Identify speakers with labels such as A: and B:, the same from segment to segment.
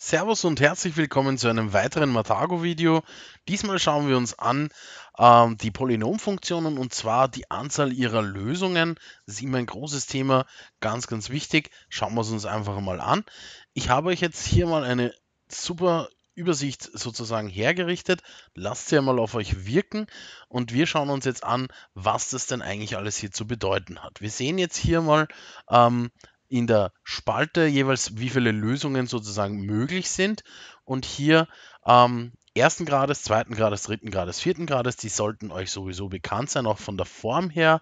A: Servus und herzlich willkommen zu einem weiteren Matago-Video. Diesmal schauen wir uns an ähm, die Polynomfunktionen und zwar die Anzahl ihrer Lösungen. Das ist immer ein großes Thema, ganz, ganz wichtig. Schauen wir es uns einfach mal an. Ich habe euch jetzt hier mal eine super Übersicht sozusagen hergerichtet. Lasst sie einmal auf euch wirken und wir schauen uns jetzt an, was das denn eigentlich alles hier zu bedeuten hat. Wir sehen jetzt hier mal ähm, in der Spalte jeweils, wie viele Lösungen sozusagen möglich sind. Und hier ähm, ersten Grades, zweiten Grades, dritten Grades, vierten Grades, die sollten euch sowieso bekannt sein, auch von der Form her.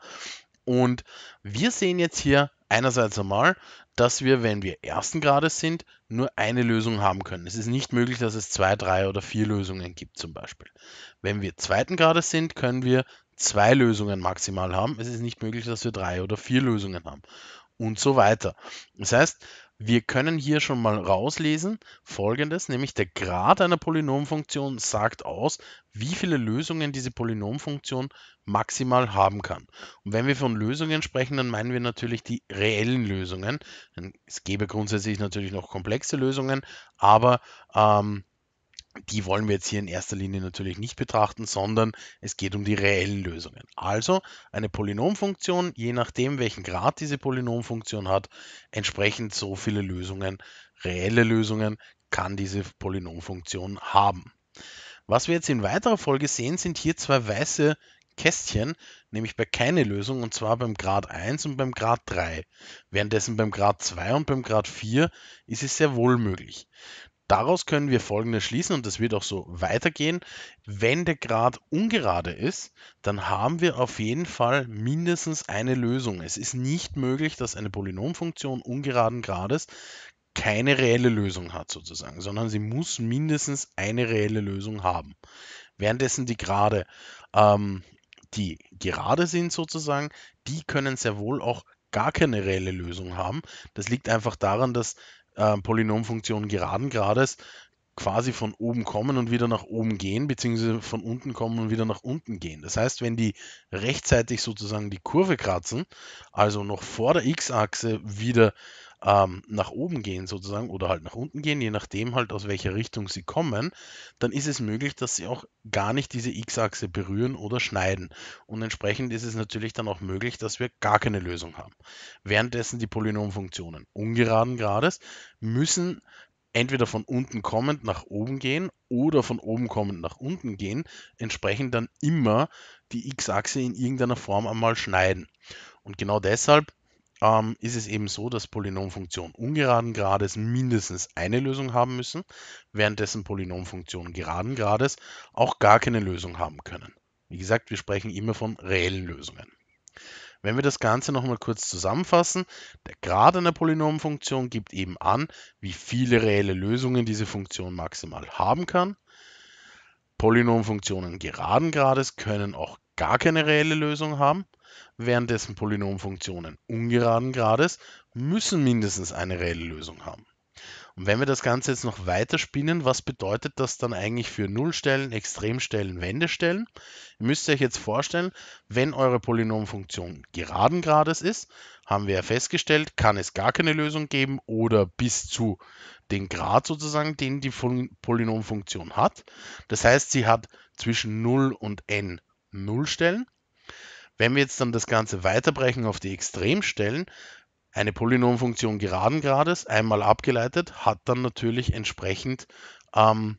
A: Und wir sehen jetzt hier einerseits einmal, dass wir, wenn wir ersten Grades sind, nur eine Lösung haben können. Es ist nicht möglich, dass es zwei, drei oder vier Lösungen gibt zum Beispiel. Wenn wir zweiten Grades sind, können wir zwei Lösungen maximal haben. Es ist nicht möglich, dass wir drei oder vier Lösungen haben und so weiter. Das heißt, wir können hier schon mal rauslesen folgendes, nämlich der Grad einer Polynomfunktion sagt aus, wie viele Lösungen diese Polynomfunktion maximal haben kann. Und wenn wir von Lösungen sprechen, dann meinen wir natürlich die reellen Lösungen. Es gäbe grundsätzlich natürlich noch komplexe Lösungen, aber ähm, die wollen wir jetzt hier in erster Linie natürlich nicht betrachten, sondern es geht um die reellen Lösungen. Also eine Polynomfunktion, je nachdem, welchen Grad diese Polynomfunktion hat, entsprechend so viele Lösungen, reelle Lösungen kann diese Polynomfunktion haben. Was wir jetzt in weiterer Folge sehen, sind hier zwei weiße Kästchen, nämlich bei keine Lösung, und zwar beim Grad 1 und beim Grad 3. Währenddessen beim Grad 2 und beim Grad 4 ist es sehr wohl möglich. Daraus können wir Folgendes schließen und das wird auch so weitergehen. Wenn der Grad ungerade ist, dann haben wir auf jeden Fall mindestens eine Lösung. Es ist nicht möglich, dass eine Polynomfunktion ungeraden Grades keine reelle Lösung hat sozusagen, sondern sie muss mindestens eine reelle Lösung haben. Währenddessen die Gerade, ähm, die gerade sind sozusagen, die können sehr wohl auch gar keine reelle Lösung haben. Das liegt einfach daran, dass ähm, Polynomfunktion geraden Grades quasi von oben kommen und wieder nach oben gehen, beziehungsweise von unten kommen und wieder nach unten gehen. Das heißt, wenn die rechtzeitig sozusagen die Kurve kratzen, also noch vor der X-Achse wieder ähm, nach oben gehen sozusagen oder halt nach unten gehen, je nachdem halt aus welcher Richtung sie kommen, dann ist es möglich, dass sie auch gar nicht diese X-Achse berühren oder schneiden. Und entsprechend ist es natürlich dann auch möglich, dass wir gar keine Lösung haben. Währenddessen die Polynomfunktionen ungeraden Grades müssen entweder von unten kommend nach oben gehen oder von oben kommend nach unten gehen, entsprechend dann immer die x-Achse in irgendeiner Form einmal schneiden. Und genau deshalb ähm, ist es eben so, dass Polynomfunktionen ungeraden Grades mindestens eine Lösung haben müssen, währenddessen Polynomfunktionen geraden Grades auch gar keine Lösung haben können. Wie gesagt, wir sprechen immer von reellen Lösungen. Wenn wir das Ganze nochmal kurz zusammenfassen, der Grad einer Polynomfunktion gibt eben an, wie viele reelle Lösungen diese Funktion maximal haben kann. Polynomfunktionen geraden Grades können auch gar keine reelle Lösung haben, währenddessen Polynomfunktionen ungeraden Grades müssen mindestens eine reelle Lösung haben. Und wenn wir das Ganze jetzt noch weiter spinnen, was bedeutet das dann eigentlich für Nullstellen, Extremstellen, Wendestellen? Ihr müsst euch jetzt vorstellen, wenn eure Polynomfunktion geraden Grades ist, haben wir ja festgestellt, kann es gar keine Lösung geben oder bis zu den Grad sozusagen, den die Polynomfunktion hat. Das heißt, sie hat zwischen 0 und n Nullstellen. Wenn wir jetzt dann das Ganze weiterbrechen auf die Extremstellen, eine Polynomfunktion geraden Grades, einmal abgeleitet, hat dann natürlich entsprechend ähm,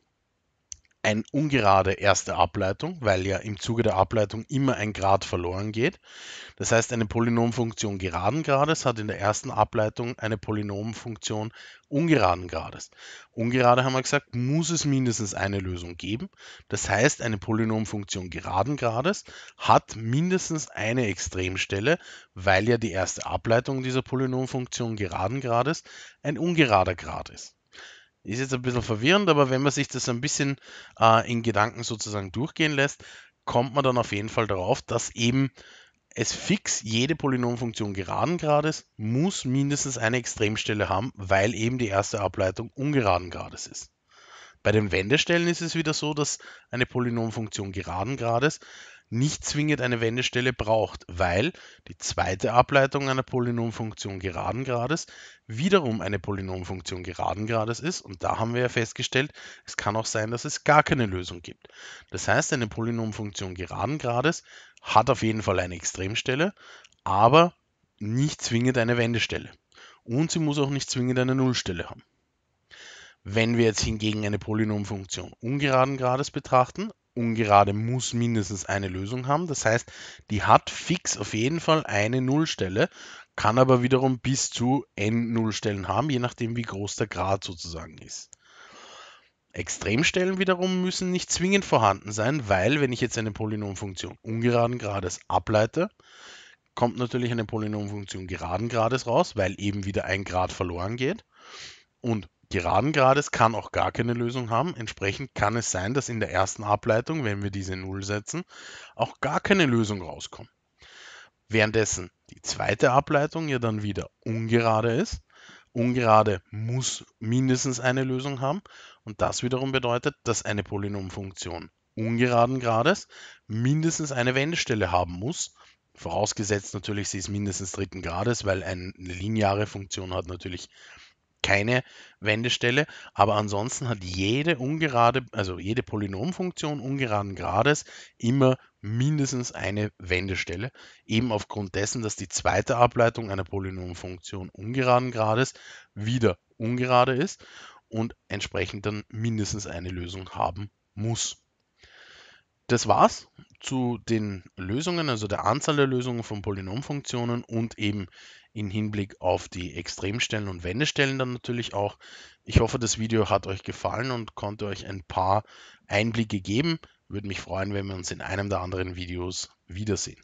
A: eine ungerade erste Ableitung, weil ja im Zuge der Ableitung immer ein Grad verloren geht. Das heißt, eine Polynomfunktion geraden Grades hat in der ersten Ableitung eine Polynomfunktion ungeraden Grades. Ungerade haben wir gesagt, muss es mindestens eine Lösung geben. Das heißt, eine Polynomfunktion geraden Grades hat mindestens eine Extremstelle, weil ja die erste Ableitung dieser Polynomfunktion geraden Grades ein ungerader Grad ist. Ist jetzt ein bisschen verwirrend, aber wenn man sich das ein bisschen äh, in Gedanken sozusagen durchgehen lässt, kommt man dann auf jeden Fall darauf, dass eben es fix jede Polynomfunktion geraden Grades muss mindestens eine Extremstelle haben, weil eben die erste Ableitung ungeraden Grades ist. Bei den Wendestellen ist es wieder so, dass eine Polynomfunktion geraden Grades nicht zwingend eine Wendestelle braucht, weil die zweite Ableitung einer Polynomfunktion geraden Grades wiederum eine Polynomfunktion geraden Grades ist und da haben wir ja festgestellt, es kann auch sein, dass es gar keine Lösung gibt. Das heißt, eine Polynomfunktion geraden Grades hat auf jeden Fall eine Extremstelle, aber nicht zwingend eine Wendestelle. Und sie muss auch nicht zwingend eine Nullstelle haben. Wenn wir jetzt hingegen eine Polynomfunktion ungeraden Grades betrachten, ungerade muss mindestens eine Lösung haben. Das heißt, die hat fix auf jeden Fall eine Nullstelle, kann aber wiederum bis zu n Nullstellen haben, je nachdem, wie groß der Grad sozusagen ist. Extremstellen wiederum müssen nicht zwingend vorhanden sein, weil wenn ich jetzt eine Polynomfunktion ungeraden Grades ableite, kommt natürlich eine Polynomfunktion geraden Grades raus, weil eben wieder ein Grad verloren geht. Und geraden Grades kann auch gar keine Lösung haben. Entsprechend kann es sein, dass in der ersten Ableitung, wenn wir diese 0 setzen, auch gar keine Lösung rauskommt. Währenddessen die zweite Ableitung ja dann wieder ungerade ist. Ungerade muss mindestens eine Lösung haben und das wiederum bedeutet, dass eine Polynomfunktion ungeraden Grades mindestens eine Wendestelle haben muss, Vorausgesetzt natürlich, sie ist mindestens dritten Grades, weil eine lineare Funktion hat natürlich keine Wendestelle, aber ansonsten hat jede ungerade, also jede Polynomfunktion ungeraden Grades immer mindestens eine Wendestelle, eben aufgrund dessen, dass die zweite Ableitung einer Polynomfunktion ungeraden Grades wieder ungerade ist und entsprechend dann mindestens eine Lösung haben muss. Das war's zu den Lösungen, also der Anzahl der Lösungen von Polynomfunktionen und eben im Hinblick auf die Extremstellen und Wendestellen dann natürlich auch. Ich hoffe, das Video hat euch gefallen und konnte euch ein paar Einblicke geben. Würde mich freuen, wenn wir uns in einem der anderen Videos wiedersehen.